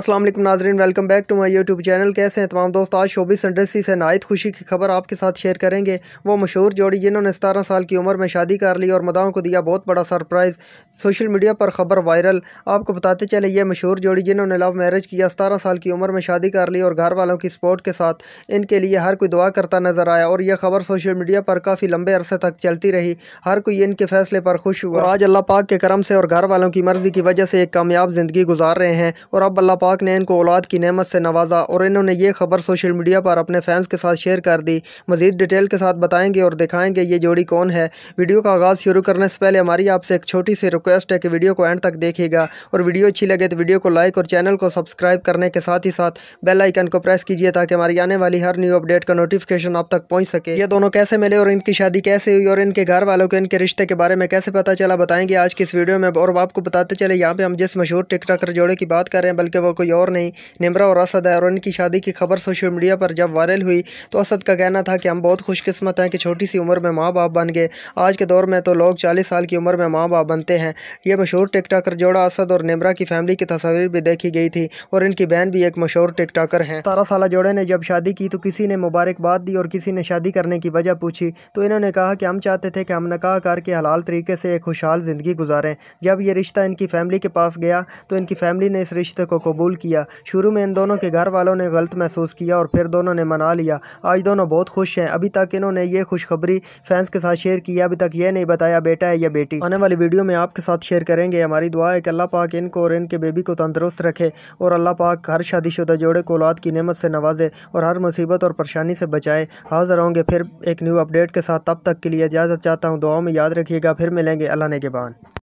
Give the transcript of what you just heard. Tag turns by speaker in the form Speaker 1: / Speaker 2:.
Speaker 1: असलम नाजरीन welcome back to my YouTube channel कैसे हैं तमाम दोस्त आज शोबिस इंडस्ट्री से नायत खुशी की खबर आपके साथ शेयर करेंगे वो मशहूर जोड़ी जिन्होंने सतारह साल की उम्र में शादी कर ली और मदाओं को दिया बहुत बड़ा सरप्राइज़ सोशल मीडिया पर खबर वायरल आपको बताते चले ये मशहूर जोड़ी जिन्होंने लव मैरिज किया सतारह साल की उम्र में शादी कर ली और घर वालों की सपोर्ट के साथ इनके लिए हर कोई दुआ करता नजर आया और यह खबर सोशल मीडिया पर काफ़ी लंबे अरसे तक चलती रही हर कोई इनके फैसले पर खुश हुआ आज अल्लाह पाक के करम से और घर वालों की मर्ज़ी की वजह से एक कामयाब ज़िंदगी गुजार रहे हैं और अब अल्लाह पाक ने इनको औलाद की नमत से नवाजा और इन्होंने ये खबर सोशल मीडिया पर अपने फैंस के साथ शेयर कर दी मजीद डिटेल के साथ बताएंगे और दिखाएंगे ये जोड़ी कौन है वीडियो का आगाज़ शुरू करने से पहले हमारी आपसे एक छोटी सी रिक्वेस्ट है कि वीडियो को एंड तक देखेगा और वीडियो अच्छी लगे तो वीडियो को लाइक और चैनल को सब्सक्राइब करने के साथ ही साथ बेल आइकन को प्रेस कीजिए ताकि हमारी आने वाली हर न्यू अपडेट का नोटिफिकेशन आप तक पहुँच सके ये दोनों कैसे मिले और इनकी शादी कैसे हुई और इनके घर वालों को इनके रिश्ते के बारे में कैसे पता चला बताएंगे आज की इस वीडियो में और आपको बताते चले यहाँ पे हम जिस मशहूर टिकटॉकर जोड़े की बात कर रहे हैं बल्कि वो कोई और नहीं निम्रा और असद है और उनकी शादी की खबर सोशल मीडिया पर जब वायरल हुई तो असद का कहना था कि हम बहुत खुशकस्मत हैं कि छोटी सी उम्र में माँ बाप बन गए आज के दौर में तो लोग चालीस साल की उम्र में माँ बाप बनते हैं यह मशहूर टिकटाकर जोड़ा असद और निम्रा की फैमिली की तस्वीर भी देखी गई थी और इनकी बहन भी एक मशहूर टिकटाकर हैं सतारह साल जोड़े ने जब शादी की तो किसी ने मुबारकबाद दी और किसी ने शादी करने की वजह पूछी तो इन्होंने कहा कि हम चाहते थे कि हम नकाह करके हलाल तरीके से एक खुशहाल ज़िंदगी गुजारें जब ये रिश्ता इनकी फैमिली के पास गया तो इनकी फैमिली ने इस रिश्ते को कबूल कबूल किया शुरू में इन दोनों के घर वालों ने गलत महसूस किया और फिर दोनों ने मना लिया आज दोनों बहुत खुश हैं अभी तक इन्होंने ये खुशखबरी फैंस के साथ शेयर की अभी तक ये नहीं बताया बेटा है या बेटी आने वाली वीडियो में आपके साथ शेयर करेंगे हमारी दुआ है कि अल्लाह पाक इनको और इनके बेबी को तंदुरुस्त रखे और अल्लाह पाक हर शादीशुदा जोड़े को औलाद की नेमत से नवाजे और हर मुसीबत और परेशानी से बचाए हाजिर होंगे फिर एक न्यू अपडेट के साथ तब तक के लिए इजाज़त चाहता हूँ दुआओं में याद रखिएगा फिर मिलेंगे अल्लाह ने के बान